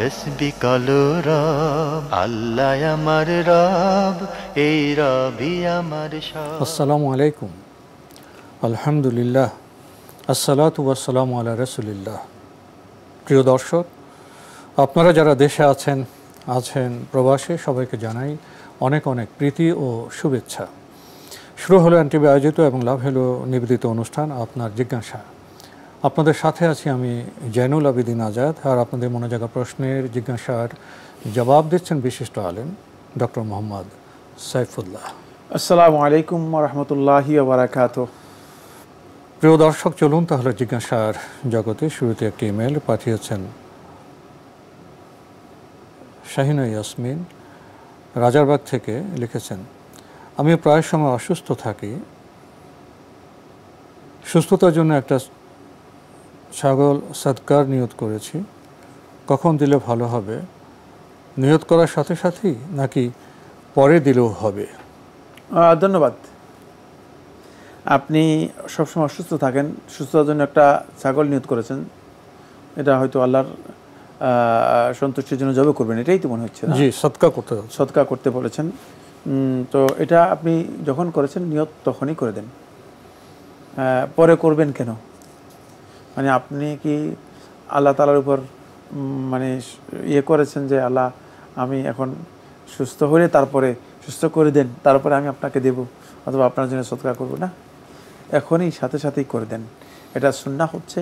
তসবি কালো রব আল্লাহ আমার রব এই রবি আমার সব আসসালামু আলাইকুম আলহামদুলিল্লাহ আসসালাতু ওয়াসসালামু আলা রাসূলিল্লাহ প্রিয় দর্শক আপনারা যারা দেশে আছেন আছেন প্রবাসে সবাইকে জানাই অনেক অনেক প্রীতি ও শুভেচ্ছা শুরু হলো অ্যান্টিবি আয়োজিত এবং লাভ হলো নিবেদিত অনুষ্ঠান আপনার জিজ্ঞাসা আপনাদের সাথে আছি আমি জয়নুল আবিদিন আজাদ আর আপনাদের মনে জায়গা প্রশ্নের জিজ্ঞাসার জবাব দিচ্ছেন বিশিষ্ট আলেম ডক্টর মোহাম্মদ সাইফুল্লাহ আসসালামু আলাইকুম রহমতুল্লাহ বারাকাত প্রিয় দর্শক চলুন তাহলে জিজ্ঞাসার জগতে শুরুতে একটি ইমেল পাঠিয়েছেন শাহিন ইয়াসমিন রাজারবাগ থেকে লিখেছেন আমি প্রায় সময় অসুস্থ থাকি সুস্থতার জন্য একটা ছাগল সৎকার নিয়ত করেছি কখন দিলে ভালো হবে নিয়ত করার সাথে সাথেই নাকি পরে দিলেও হবে ধন্যবাদ আপনি সবসময় অসুস্থ থাকেন সুস্থতার জন্য একটা ছাগল নিয়ত করেছেন এটা হয়তো আল্লাহর সন্তুষ্টির জন্য জবে করবেন এটাই তো মনে হচ্ছে জি সৎকার করতে সৎকার করতে বলেছেন তো এটা আপনি যখন করেছেন নিয়ত তখনই করে দেন পরে করবেন কেন মানে আপনি কি আল্লাহ তালার উপর মানে ইয়ে করেছেন যে আল্লাহ আমি এখন সুস্থ হলে তারপরে সুস্থ করে দেন তারপরে আমি আপনাকে দেব অথবা আপনার জন্য সৎকার করব না এখনই সাথে সাথেই করে দেন এটা সুন্না হচ্ছে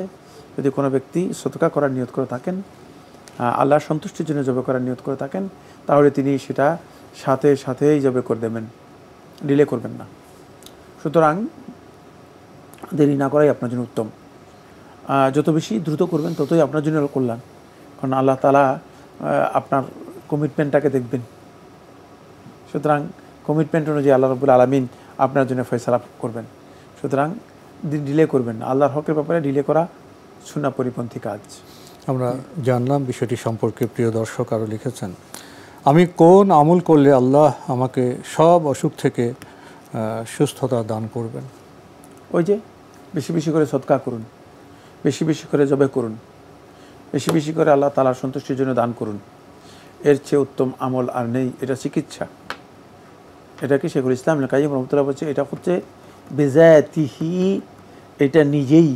যদি কোনো ব্যক্তি সৎকার করার নিয়ত করে থাকেন আল্লাহ সন্তুষ্টির জন্য জবে করার নিয়ত করে থাকেন তাহলে তিনি সেটা সাথে সাথেই জবে করে দেবেন ডিলে করবেন না সুতরাং দেরি না করাই আপনার জন্য উত্তম যত বেশি দ্রুত করবেন ততই আপনার জন্য কল্যাণ কারণ আল্লাহ তালা আপনার কমিটমেন্টটাকে দেখবেন সুতরাং কমিটমেন্ট অনুযায়ী আল্লাহ রবুল আলমিন আপনার জন্য ফয়সালা করবেন সুতরাং ডিলে করবেন আল্লাহর হকের ব্যাপারে ডিলে করা সুনা পরিপন্থী কাজ আমরা জানলাম বিষয়টি সম্পর্কে প্রিয় দর্শক আরও লিখেছেন আমি কোন আমল করলে আল্লাহ আমাকে সব অসুখ থেকে সুস্থতা দান করবেন ওই যে বেশি বেশি করে সৎকার করুন বেশি বেশি করে জবে করুন বেশি বেশি করে আল্লাহ তালা সন্তুষ্টির জন্য দান করুন এর চেয়ে উত্তম আমল আর নেই এটা চিকিৎসা এটা কি শেখুল ইসলাম কাজী রহমতুল্লাহ বলছে এটা হচ্ছে বেজায়াতিহি এটা নিজেই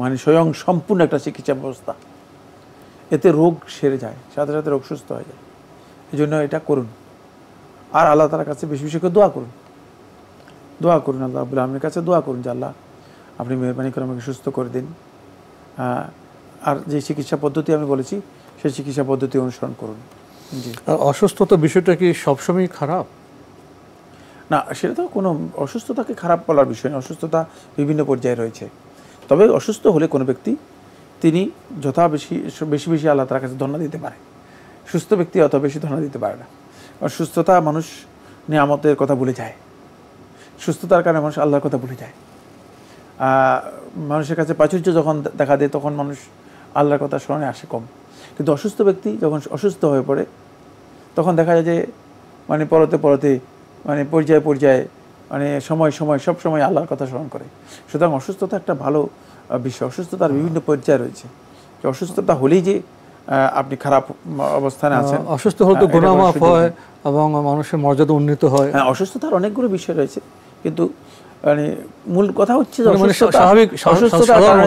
মানে স্বয়ং সম্পূর্ণ একটা চিকিৎসা ব্যবস্থা এতে রোগ সেরে যায় সাথে সাথে রোগ সুস্থ হয়ে যায় এই জন্য এটা করুন আর আল্লাহ তালার কাছে বেশি বেশি করে দোয়া করুন দোয়া করুন আল্লাহ আব্বুল আমির কাছে দোয়া করুন যে আল্লাহ আপনি মেহরবানি করে আমাকে সুস্থ করে দিন আর যে চিকিৎসা পদ্ধতি আমি বলেছি সেই চিকিৎসা পদ্ধতি অনুসরণ করুন অসুস্থতা বিষয়টা কি সবসময় খারাপ না সেটা তো কোনো অসুস্থতাকে খারাপ বলার বিষয় না অসুস্থতা বিভিন্ন পর্যায়ে রয়েছে তবে অসুস্থ হলে কোনো ব্যক্তি তিনি যথা বেশি বেশি বেশি আল্লাহ তার কাছে ধর্ণা দিতে পারে সুস্থ ব্যক্তি অত বেশি ধর্ণা দিতে পারে না সুস্থতা মানুষ নিয়ামতের কথা ভুলে যায় সুস্থতার কারণে মানুষ আল্লাহর কথা ভুলে যায় মানুষের কাছে প্রাচুর্য যখন দেখা দেয় তখন মানুষ আল্লাহর কথা স্মরণে আসে কম কিন্তু অসুস্থ ব্যক্তি যখন অসুস্থ হয়ে পড়ে তখন দেখা যায় যে মানে পরতে পরতে মানে পর্যায়ে পর্যায়ে মানে সময় সময় সব সময় আল্লাহর কথা স্মরণ করে সুতরাং অসুস্থতা একটা ভালো বিষয় অসুস্থতার বিভিন্ন পর্যায়ে রয়েছে যে অসুস্থতা হলেই যে আপনি খারাপ অবস্থানে আছেন অসুস্থ হলে তো হয় এবং মানুষের মর্যাদা উন্নীত হয় হ্যাঁ অসুস্থতার অনেকগুলো বিষয় রয়েছে কিন্তু মানে মূল কথা হচ্ছে মানে মানে স্বাভাবিক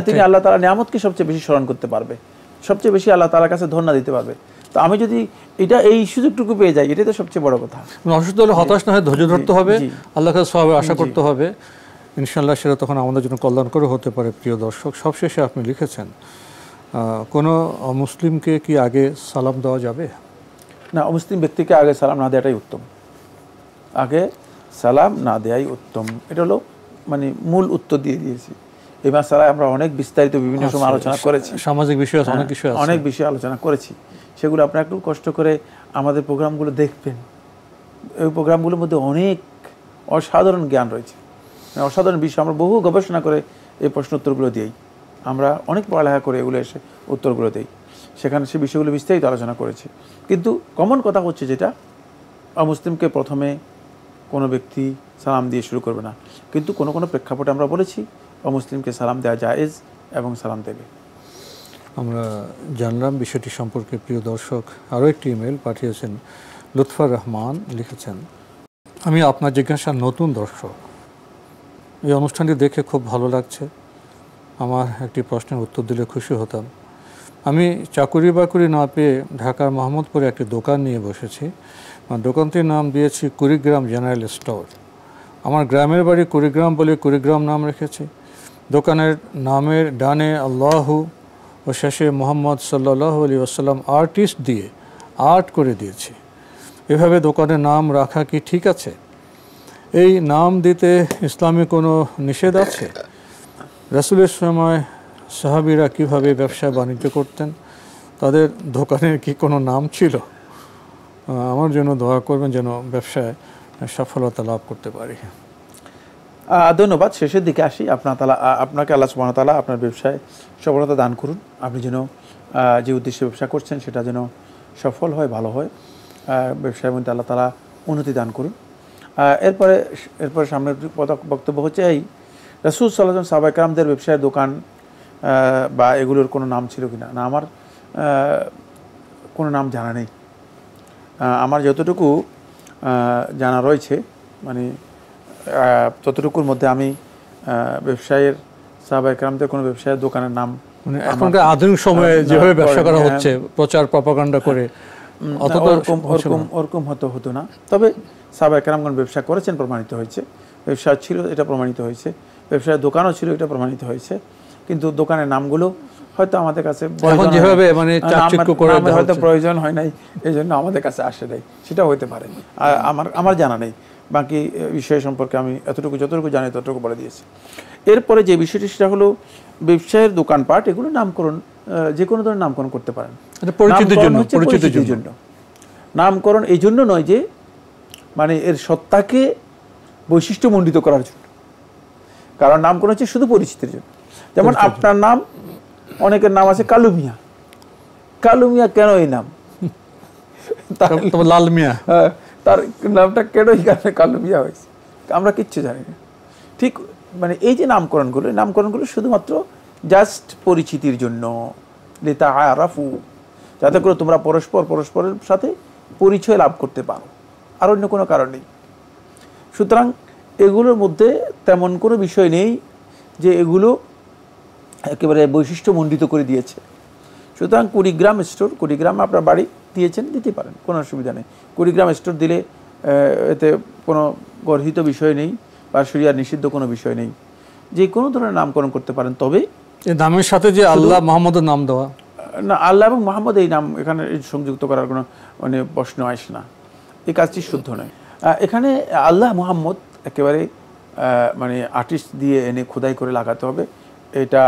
তিনি আল্লাহ তালা নিয়ামতকে সবচেয়ে বেশি স্মরণ করতে পারবে সবচেয়ে বেশি আল্লাহ তালার কাছে ধর্ণা দিতে পারবে তো আমি যদি এটা এই সুযোগটুকু পেয়ে যাই এটাই তো সবচেয়ে বড় কথা মানে অসুস্থ হলে হতাশ না হয় ধৈর্য ধরতে হবে আল্লাহ কাছে সবাই আশা করতে হবে ইনশাল্লাহ সেটা তখন আমাদের জন্য কল্যাণকর হতে পারে প্রিয় দর্শক সবশেষে আপনি লিখেছেন কোনো মুসলিমকে কি আগে সালাম দেওয়া যাবে না অমুসলিম ব্যক্তিকে আগে সালাম না দেওয়াটাই উত্তম আগে সালাম না দেয়াই উত্তম এটা হলো মানে মূল উত্তর দিয়ে দিয়েছি এই মাসালায় আমরা অনেক বিস্তারিত বিভিন্ন সময় আলোচনা করেছি সামাজিক বিষয় অনেক বিষয় হ্যাঁ, অনেক বিষয় আলোচনা করেছি সেগুলো আপনারা একটু কষ্ট করে আমাদের প্রোগ্রামগুলো দেখবেন এই প্রোগ্রামগুলোর মধ্যে অনেক অসাধারণ জ্ঞান রয়েছে মানে অসাধারণ বিষয় আমরা বহু গবেষণা করে এই প্রশ্ন উত্তরগুলো দিই আমরা অনেক পড়ালেখা করে এগুলো এসে উত্তরগুলো দিই সেখানে সে বিষয়গুলো বিস্তারিত আলোচনা করেছি কিন্তু কমন কথা হচ্ছে যেটা মুসলিমকে প্রথমে কোনো ব্যক্তি সালাম দিয়ে শুরু করবে না কিন্তু কোনো কোনো প্রেক্ষাপটে আমরা বলেছি মুসলিমকে সালাম দেওয়া জায়েজ এবং সালাম দেবে আমরা জানলাম বিষয়টি সম্পর্কে প্রিয় দর্শক আরও একটি ইমেল পাঠিয়েছেন লুৎফার রহমান লিখেছেন আমি আপনার জিজ্ঞাসা নতুন দর্শক এই অনুষ্ঠানটি দেখে খুব ভালো লাগছে আমার একটি প্রশ্নের উত্তর দিলে খুশি হতাম আমি চাকুরি বাকুরি না পেয়ে ঢাকার মোহাম্মদপুরে একটি দোকান নিয়ে বসেছি দোকানটির নাম দিয়েছি কুড়িগ্রাম জেনারেল স্টোর আমার গ্রামের বাড়ি কুড়িগ্রাম বলে কুড়িগ্রাম নাম রেখেছি দোকানের নামের ডানে আল্লাহু ও শেষে মোহাম্মদ সাল্লাহ আলী আসসালাম আর্টিস্ট দিয়ে আর্ট করে দিয়েছি এভাবে দোকানের নাম রাখা কি ঠিক আছে এই নাম দিতে ইসলামে কোনো নিষেধ আছে রাসুলের সময় সাহাবিরা কিভাবে ব্যবসা বাণিজ্য করতেন তাদের দোকানের কি কোনো নাম ছিল আমার জন্য দোয়া করবেন যেন ব্যবসায় সফলতা লাভ করতে পারি ধন্যবাদ শেষের দিকে আসি আপনার তালা আপনাকে আল্লাহ সুবাহ তালা আপনার ব্যবসায় সফলতা দান করুন আপনি যেন যে উদ্দেশ্যে ব্যবসা করছেন সেটা যেন সফল হয় ভালো হয় ব্যবসায় মধ্যে আল্লাহ তালা উন্নতি দান করুন এরপরে এরপরে সামনের বক্তব্য হচ্ছে এই রসুল সাল্লাহ সাবাইকরামদের ব্যবসায়ের দোকান বা এগুলোর কোনো নাম ছিল কি না আমার কোনো নাম জানা নেই আমার যতটুকু জানা রয়েছে মানে ততটুকুর মধ্যে আমি ব্যবসায়ের সাহাবা একরামদের কোনো ব্যবসায়ের দোকানের নাম মানে এখনকার আধুনিক সময়ে যেভাবে ব্যবসা করা হ্যাঁ। হচ্ছে প্রচার প্রপাগান্ডা করে ওরকম ওরকম ওরকম হতো হতো না তবে সাহাবা একরামগণ ব্যবসা করেছেন প্রমাণিত হয়েছে ব্যবসা ছিল এটা প্রমাণিত হয়েছে ব্যবসার দোকানও ছিল এটা প্রমাণিত হয়েছে কিন্তু দোকানের নামগুলো হয়তো আমাদের কাছে মানে হয়তো প্রয়োজন হয় নাই এই জন্য আমাদের কাছে আসে নাই সেটা হইতে পারে আমার আমার জানা নেই বাকি বিষয় সম্পর্কে আমি এতটুকু যতটুকু জানি ততটুকু বলে দিয়েছি এরপরে যে বিষয়টি সেটা হলো ব্যবসায়ের দোকানপাট এগুলো নামকরণ যে কোনো ধরনের নামকরণ করতে পারেন আচ্ছা, জন্য নামকরণ এই জন্য নয় যে মানে এর সত্তাকে বৈশিষ্ট্যমণ্ডিত করার জন্য কারণ নামকরণ হচ্ছে শুধু পরিচিতির জন্য যেমন আপনার নাম অনেকের নাম আছে কালু মিয়া কালু মিয়া কেন এই নাম লাল মিয়া তার নামটা কেন এই কারণে কালু মিয়া হয়েছে আমরা কিচ্ছু জানি না ঠিক মানে এই যে নামকরণগুলো নামকরণগুলো শুধুমাত্র জাস্ট পরিচিতির জন্য নেতা আরাফু যাতে করে তোমরা পরস্পর পরস্পরের সাথে পরিচয় লাভ করতে পারো আর অন্য কোনো কারণ নেই সুতরাং এগুলোর মধ্যে তেমন কোনো বিষয় নেই যে এগুলো একেবারে বৈশিষ্ট্যমণ্ডিত করে দিয়েছে সুতরাং কুড়িগ্রাম স্টোর কুড়িগ্রাম আপনার বাড়ি দিয়েছেন দিতে পারেন কোনো অসুবিধা নেই কুড়িগ্রাম স্টোর দিলে এতে কোনো গর্হিত বিষয় নেই বা শরিয়ার নিষিদ্ধ কোনো বিষয় নেই যে কোনো ধরনের নামকরণ করতে পারেন তবে নামের সাথে যে আল্লাহ মোহাম্মদের নাম দেওয়া না আল্লাহ এবং মোহাম্মদ এই নাম এখানে সংযুক্ত করার কোনো মানে প্রশ্ন আসে না এই কাজটি শুদ্ধ নয় এখানে আল্লাহ মোহাম্মদ একেবারে মানে আর্টিস্ট দিয়ে এনে খোদাই করে লাগাতে হবে এটা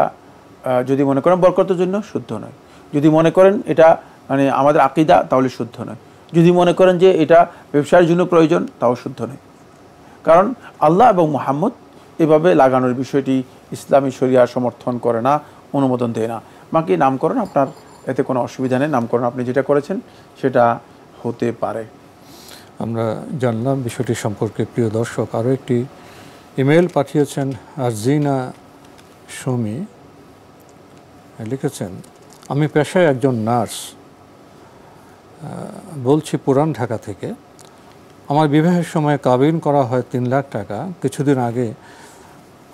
যদি মনে করেন বরকতের জন্য শুদ্ধ নয় যদি মনে করেন এটা মানে আমাদের আকিদা তাহলে শুদ্ধ নয় যদি মনে করেন যে এটা ব্যবসার জন্য প্রয়োজন তাও শুদ্ধ নয় কারণ আল্লাহ এবং মোহাম্মদ এভাবে লাগানোর বিষয়টি ইসলামী শরিয়া সমর্থন করে না অনুমোদন দেয় না বাকি নামকরণ আপনার এতে কোনো অসুবিধা নেই নামকরণ আপনি যেটা করেছেন সেটা হতে পারে আমরা জানলাম বিষয়টি সম্পর্কে প্রিয় দর্শক আরও একটি ইমেল পাঠিয়েছেন আরজিনা সমী লিখেছেন আমি পেশায় একজন নার্স বলছি পুরান ঢাকা থেকে আমার বিবাহের সময় কাবিন করা হয় তিন লাখ টাকা কিছুদিন আগে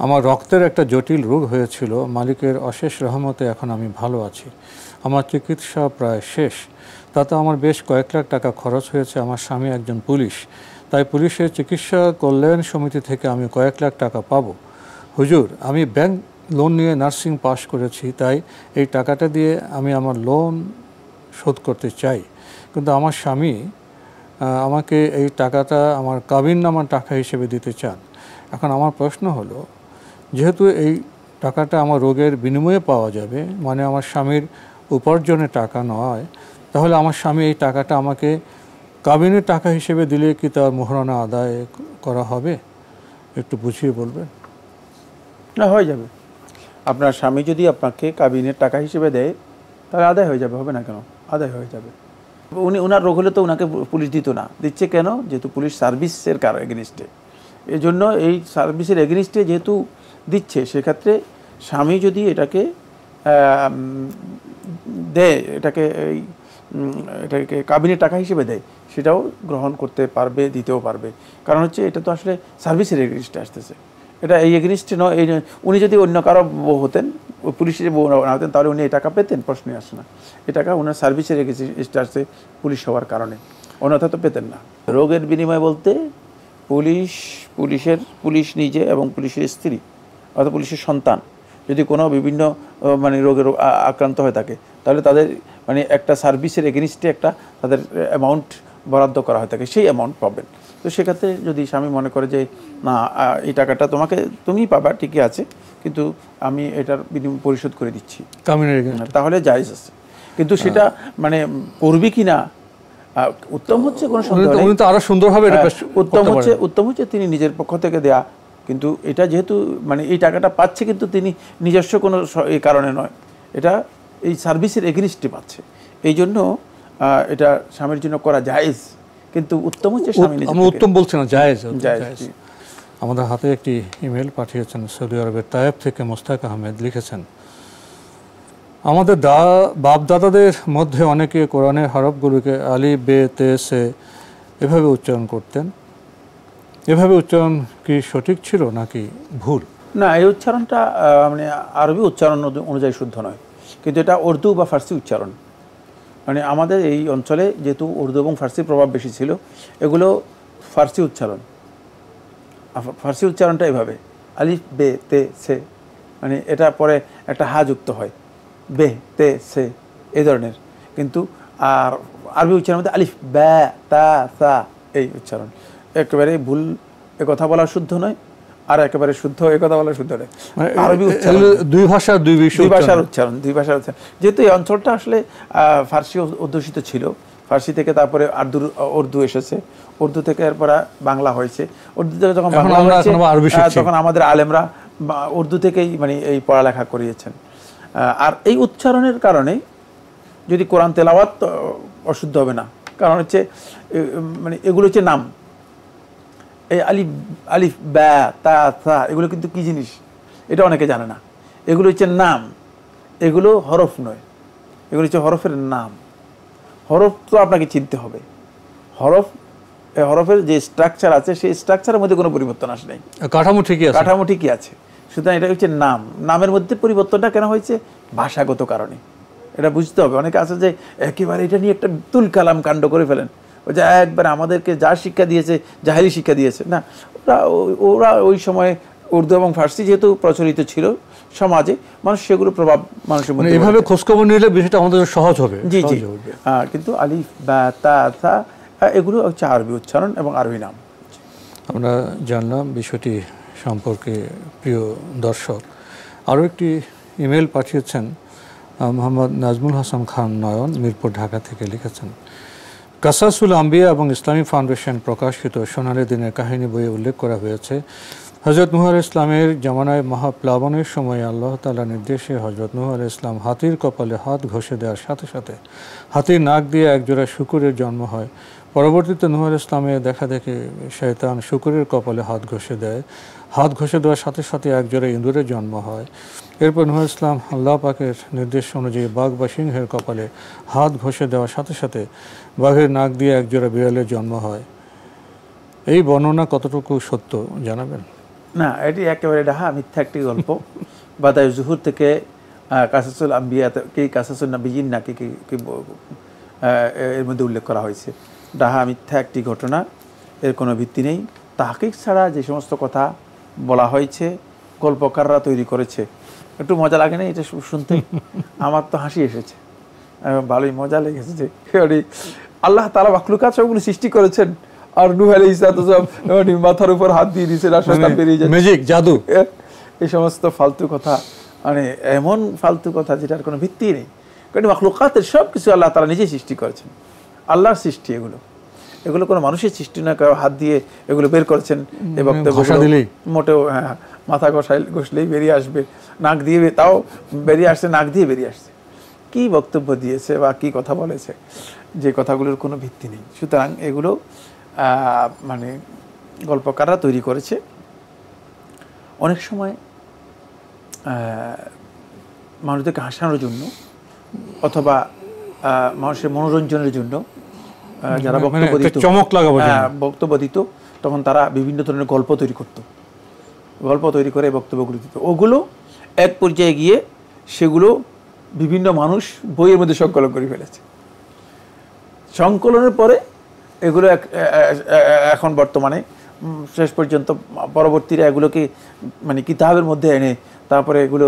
আমার রক্তের একটা জটিল রোগ হয়েছিল মালিকের অশেষ রহমতে এখন আমি ভালো আছি আমার চিকিৎসা প্রায় শেষ তাতে আমার বেশ কয়েক লাখ টাকা খরচ হয়েছে আমার স্বামী একজন পুলিশ তাই পুলিশের চিকিৎসা কল্যাণ সমিতি থেকে আমি কয়েক লাখ টাকা পাব হুজুর আমি ব্যাংক লোন নিয়ে নার্সিং পাশ করেছি তাই এই টাকাটা দিয়ে আমি আমার লোন শোধ করতে চাই কিন্তু আমার স্বামী আমাকে এই টাকাটা আমার কাবিন নামার টাকা হিসেবে দিতে চান এখন আমার প্রশ্ন হলো যেহেতু এই টাকাটা আমার রোগের বিনিময়ে পাওয়া যাবে মানে আমার স্বামীর উপার্জনের টাকা নয় তাহলে আমার স্বামী এই টাকাটা আমাকে কাবিনের টাকা হিসেবে দিলে কি তার মোহরানা আদায় করা হবে একটু বুঝিয়ে বলবেন না হয়ে যাবে আপনার স্বামী যদি আপনাকে কাবিনের টাকা হিসেবে দেয় তাহলে আদায় হয়ে যাবে হবে না কেন আদায় হয়ে যাবে উনি ওনার রোগ হলে তো ওনাকে পুলিশ দিত না দিচ্ছে কেন যেহেতু পুলিশ সার্ভিসের কার এগেনিস্টে এই জন্য এই সার্ভিসের এগেনিস্টে যেহেতু দিচ্ছে সেক্ষেত্রে স্বামী যদি এটাকে দেয় এটাকে এই এটাকে কাবিনের টাকা হিসেবে দেয় সেটাও গ্রহণ করতে পারবে দিতেও পারবে কারণ হচ্ছে এটা তো আসলে সার্ভিসের এগেনিস্টে আসতেছে এটা এই এগেনিস্টে নয় এই উনি যদি অন্য কারো বউ হতেন পুলিশের বউ না হতেন তাহলে উনি এই টাকা পেতেন প্রশ্নই আসে না এ টাকা ওনার সার্ভিসের রেখেছে স্টার্সে পুলিশ হওয়ার কারণে অন্যথা তো পেতেন না রোগের বিনিময় বলতে পুলিশ পুলিশের পুলিশ নিজে এবং পুলিশের স্ত্রী অর্থাৎ পুলিশের সন্তান যদি কোনো বিভিন্ন মানে রোগের আক্রান্ত হয়ে থাকে তাহলে তাদের মানে একটা সার্ভিসের এগেনিস্টে একটা তাদের অ্যামাউন্ট বরাদ্দ করা হয়ে থাকে সেই অ্যামাউন্ট পাবেন তো সেক্ষেত্রে যদি স্বামী মনে করে যে না এই টাকাটা তোমাকে তুমিই পাবা ঠিকই আছে কিন্তু আমি এটার বিনিময় পরিশোধ করে দিচ্ছি তাহলে জায়জ আছে কিন্তু সেটা হ্যাঁ। মানে করবি কি না উত্তম হচ্ছে কোনো আরো সুন্দরভাবে হ্যাঁ, উত্তম হচ্ছে উত্তম হচ্ছে তিনি নিজের পক্ষ থেকে দেয়া কিন্তু এটা যেহেতু মানে এই টাকাটা পাচ্ছে কিন্তু তিনি নিজস্ব কোনো এই কারণে নয় এটা এই সার্ভিসের এগেনিস্টে পাচ্ছে এই জন্য এটা স্বামীর জন্য করা জায়েজ কিন্তু উত্তম হচ্ছে স্বামী আমরা উত্তম বলছি না জায়েজ আমাদের হাতে একটি ইমেল পাঠিয়েছেন সৌদি আরবের তায়েব থেকে মোস্তাক আহমেদ লিখেছেন আমাদের দা বাপদাদাদের মধ্যে অনেকে কোরআনের হরফগুলোকে আলি বে তে সে এভাবে উচ্চারণ করতেন এভাবে উচ্চারণ কি সঠিক ছিল নাকি ভুল না এই উচ্চারণটা মানে আরবি উচ্চারণ অনুযায়ী শুদ্ধ নয় কিন্তু এটা উর্দু বা ফার্সি উচ্চারণ মানে আমাদের এই অঞ্চলে যেহেতু উর্দু এবং ফার্সির প্রভাব বেশি ছিল এগুলো ফার্সি উচ্চারণ ফার্সি উচ্চারণটা এভাবে আলিফ বে তে সে মানে এটা পরে একটা হা যুক্ত হয় বে তে সে এই ধরনের কিন্তু আর আরবি উচ্চারণ মধ্যে আলিফ ব্যা তা সা এই উচ্চারণ একেবারে ভুল এ কথা বলা শুদ্ধ নয় আর একেবারে শুদ্ধ এই কথা বলা শুদ্ধ মানে, মানে আরবি দুই ভাষার দুই বিষয় দুই ভাষার উচ্চারণ দুই ভাষার উচ্চারণ যেহেতু এই অঞ্চলটা আসলে ফার্সি অধ্যুষিত ছিল ফার্সি থেকে তারপরে আর্দু উর্দু এসেছে উর্দু থেকে এরপর বাংলা হয়েছে উর্দু থেকে যখন বাংলা হয়েছে তখন আমাদের আলেমরা উর্দু থেকেই মানে এই পড়ালেখা করিয়েছেন আর এই উচ্চারণের কারণে যদি কোরআন তেলাওয়াত অশুদ্ধ হবে না কারণ হচ্ছে মানে এগুলো হচ্ছে নাম এই আলিফ আলিফ ব্যা তা থা এগুলো কিন্তু কী জিনিস এটা অনেকে জানে না এগুলো হচ্ছে নাম এগুলো হরফ নয় এগুলো হচ্ছে হরফের নাম হরফ তো আপনাকে চিনতে হবে হরফ হরফের যে স্ট্রাকচার আছে সেই স্ট্রাকচারের মধ্যে কোনো পরিবর্তন আসে নাই কাঠামো ঠিকই আছে কাঠামো ঠিকই আছে সুতরাং এটা হচ্ছে নাম নামের মধ্যে পরিবর্তনটা কেন হয়েছে ভাষাগত কারণে এটা বুঝতে হবে অনেকে আছে যে একেবারে এটা নিয়ে একটা তুল কালাম কাণ্ড করে ফেলেন যা একবার আমাদেরকে যা শিক্ষা দিয়েছে জাহেরি শিক্ষা দিয়েছে না ওরা ওরা ওই সময় উর্দু এবং ফার্সি যেহেতু প্রচলিত ছিল সমাজে মানুষ সেগুলো প্রভাব মানুষের মধ্যে মানে এভাবে খোঁজখবর নিলে বিষয়টা আমাদের সহজ হবে জি জি হ্যাঁ কিন্তু আলিফ বা তা থা এগুলো হচ্ছে আরবি উচ্চারণ এবং আরবি নাম আমরা জানলাম বিষয়টি সম্পর্কে প্রিয় দর্শক আরও একটি ইমেল পাঠিয়েছেন মোহাম্মদ নাজমুল হাসান খান নয়ন মিরপুর ঢাকা থেকে লিখেছেন কাসাসুল আম্বিয়া এবং ইসলামী ফাউন্ডেশন প্রকাশিত সোনালী দিনের কাহিনী বইয়ে উল্লেখ করা হয়েছে হজরত নুহার ইসলামের জামানায় মহাপ্লাবনের সময় আল্লাহ তালা নির্দেশে হজরত নুহার ইসলাম হাতির কপালে হাত ঘষে দেওয়ার সাথে সাথে হাতির নাক দিয়ে একজোড়া শুকুরের জন্ম হয় পরবর্তীতে নুহের ইসলামে দেখা দেখি শেতান শুকুরের কপালে হাত ঘষে দেয় হাত ঘষে দেওয়ার সাথে সাথে একজোড়া ইন্দুরের জন্ম হয় এরপর নুহ ইসলাম আল্লাহ পাকের নির্দেশ অনুযায়ী বাঘ বা সিংহের কপালে হাত ঘষে দেওয়ার সাথে সাথে বাঘের নাক দিয়ে একজোড়া বিড়ালের জন্ম হয় এই বর্ণনা কতটুকু সত্য জানাবেন না এটি একেবারে ডাহা মিথ্যা একটি গল্প বা তাই জুহুর থেকে কাসাসুল আম্বিয়া কি কাসাসুল নাবিজিন নাকি কি এর মধ্যে উল্লেখ করা হয়েছে ডাহা মিথ্যা একটি ঘটনা এর কোনো ভিত্তি নেই তাহকিক ছাড়া যে সমস্ত কথা বলা হয়েছে গল্পকাররা তৈরি করেছে একটু মজা লাগে না এটা শুনতে আমার তো হাসি এসেছে ভালোই মজা লেগেছে যে আল্লাহ তালা বাকলুকাত সবগুলো সৃষ্টি করেছেন আর নুহ আলী ইসলাম মাথার উপর হাত দিয়ে দিয়েছে রাস্তা পেরিয়ে বেরিয়ে ম্যাজিক জাদু এই সমস্ত ফালতু কথা মানে এমন ফালতু কথা যেটার কোনো ভিত্তি নেই কারণ মাকলুকাতের সব কিছু আল্লাহ তারা নিজেই সৃষ্টি করেছেন আল্লাহর সৃষ্টি এগুলো এগুলো কোনো মানুষের সৃষ্টি না কেউ হাত দিয়ে এগুলো বের করেছেন এ বক্তব্য মোটেও হ্যাঁ, হ্যাঁ মাথা ঘষাই ঘষলেই বেরিয়ে আসবে নাক দিয়ে তাও বেরিয়ে আসছে নাক দিয়ে বেরিয়ে আসছে কি বক্তব্য দিয়েছে বা কি কথা বলেছে যে কথাগুলোর কোনো ভিত্তি নেই সুতরাং এগুলো মানে গল্পকাররা তৈরি করেছে অনেক সময় মানুষদেরকে হাসানোর জন্য অথবা মানুষের মনোরঞ্জনের জন্য যারা মানে বক্তব্য দিত চমক লাগাবো হ্যাঁ, বক্তব্য দিত তখন তারা বিভিন্ন ধরনের গল্প তৈরি করত গল্প তৈরি করে বক্তব্যগুলো দিত ওগুলো এক পর্যায়ে গিয়ে সেগুলো বিভিন্ন মানুষ বইয়ের মধ্যে সংকলন করে ফেলেছে সংকলনের পরে এগুলো এখন বর্তমানে শেষ পর্যন্ত পরবর্তীরা এগুলোকে মানে কিতাবের মধ্যে এনে তারপরে এগুলো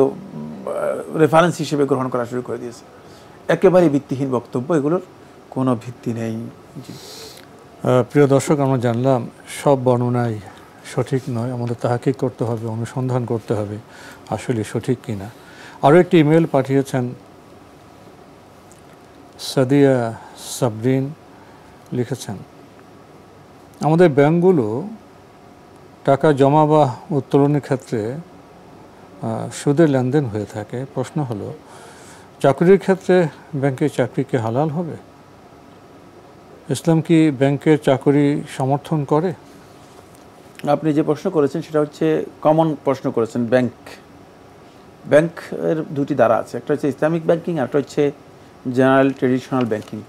রেফারেন্স হিসেবে গ্রহণ করা শুরু করে দিয়েছে একেবারেই ভিত্তিহীন বক্তব্য এগুলোর কোনো ভিত্তি নেই প্রিয় দর্শক আমরা জানলাম সব বর্ণনাই সঠিক নয় আমাদের তাহাকে করতে হবে অনুসন্ধান করতে হবে আসলে সঠিক কিনা আরও একটি ইমেল পাঠিয়েছেন সাদিয়া সাবরিন লিখেছেন আমাদের ব্যাংকগুলো টাকা জমা বা উত্তোলনের ক্ষেত্রে সুদের লেনদেন হয়ে থাকে প্রশ্ন হলো চাকরির ক্ষেত্রে ব্যাংকের চাকরি কি হালাল হবে ইসলাম কি ব্যাংকের চাকরি সমর্থন করে আপনি যে প্রশ্ন করেছেন সেটা হচ্ছে কমন প্রশ্ন করেছেন ব্যাংক ব্যাংকের দুটি ধারা আছে একটা হচ্ছে ইসলামিক ব্যাংকিং আর একটা হচ্ছে জেনারেল ট্রেডিশনাল ব্যাংকিং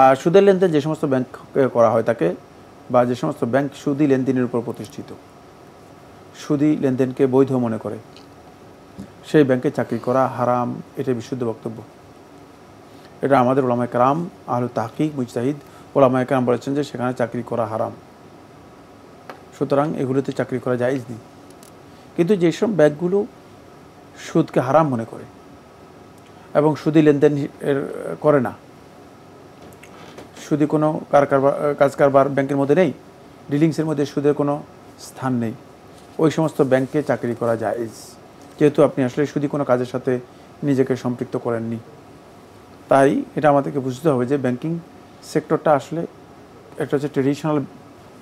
আর সুদের লেনদেন যে সমস্ত ব্যাংক করা হয় তাকে বা যে সমস্ত ব্যাংক সুদি লেনদেনের উপর প্রতিষ্ঠিত সুদি লেনদেনকে বৈধ মনে করে সেই ব্যাংকে চাকরি করা হারাম এটা বিশুদ্ধ বক্তব্য এটা আমাদের ওলামায় কারাম আহলু তাহকিক মুজাহিদ ওলামায় একরাম বলেছেন যে সেখানে চাকরি করা হারাম সুতরাং এগুলোতে চাকরি করা যায় নেই কিন্তু যেসব ব্যাগগুলো সুদকে হারাম মনে করে এবং সুদি লেনদেন করে না সুদি কোনো কারবার কাজ কারবার ব্যাংকের মধ্যে নেই ডিলিংসের মধ্যে সুদের কোনো স্থান নেই ওই সমস্ত ব্যাংকে চাকরি করা যায় যেহেতু আপনি আসলে সুদি কোনো কাজের সাথে নিজেকে সম্পৃক্ত করেননি তাই এটা আমাদেরকে বুঝতে হবে যে ব্যাংকিং সেক্টরটা আসলে একটা হচ্ছে ট্রেডিশনাল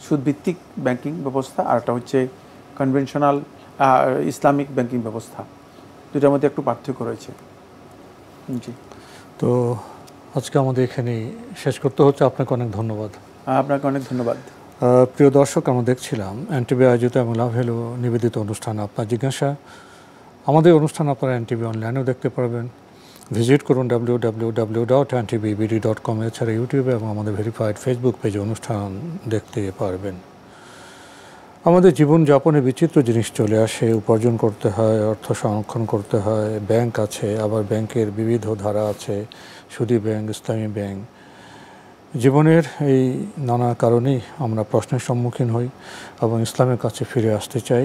সুদভিত্তিক ব্যাংকিং ব্যবস্থা আর একটা হচ্ছে কনভেনশনাল ইসলামিক ব্যাংকিং ব্যবস্থা দুটার মধ্যে একটু পার্থক্য রয়েছে জি তো আজকে আমাদের এখানে শেষ করতে হচ্ছে আপনাকে অনেক ধন্যবাদ হ্যাঁ, আপনাকে অনেক ধন্যবাদ প্রিয় দর্শক আমরা দেখছিলাম এনটিভি আয়োজিত এবং লাভ হেলো নিবেদিত অনুষ্ঠান আপনার জিজ্ঞাসা আমাদের অনুষ্ঠান আপনারা এনটিভি অনলাইনেও দেখতে পারবেন ভিজিট করুন W W W dot antibbd dot com এছাড়া ইউটিউবে এবং আমাদের ভেরিফাইড ফেসবুক পেজে অনুষ্ঠান দেখতে পারবেন আমাদের জীবনযাপনে বিচিত্র জিনিস চলে আসে উপার্জন করতে হয় অর্থ সংরক্ষণ করতে হয় ব্যাংক আছে আবার ব্যাংকের বিবিধ ধারা আছে সুদী ব্যাংক ইসলামী ব্যাংক জীবনের এই নানা কারণেই আমরা প্রশ্নের সম্মুখীন হই এবং ইসলামের কাছে ফিরে আসতে চাই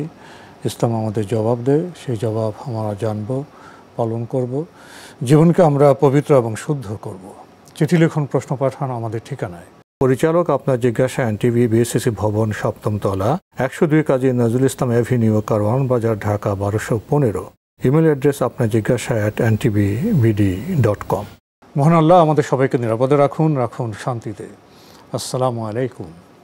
ইসলাম আমাদের জবাব দেয় সেই জবাব আমরা জানবো পালন করব জীবনকে আমরা পবিত্র এবং শুদ্ধ করব চিঠি লিখুন প্রশ্ন পাঠান আমাদের ঠিকানায় পরিচালক আপনার এন টিভি বিএসএসি ভবন সপ্তম তলা একশো দুই কাজী নজরুল ইসলাম এভিনিউ কারওয়ান বাজার ঢাকা বারোশো পনেরো ইমেল অ্যাড্রেস আপনার জিজ্ঞাসা at TV BD dot com মোহন আল্লাহ আমাদের সবাইকে নিরাপদে রাখুন রাখুন শান্তিতে আসসালামু আলাইকুম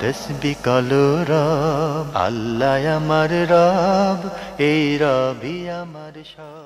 তসবি কালো রব আল্লাহ আমার রব এই রবি আমার সব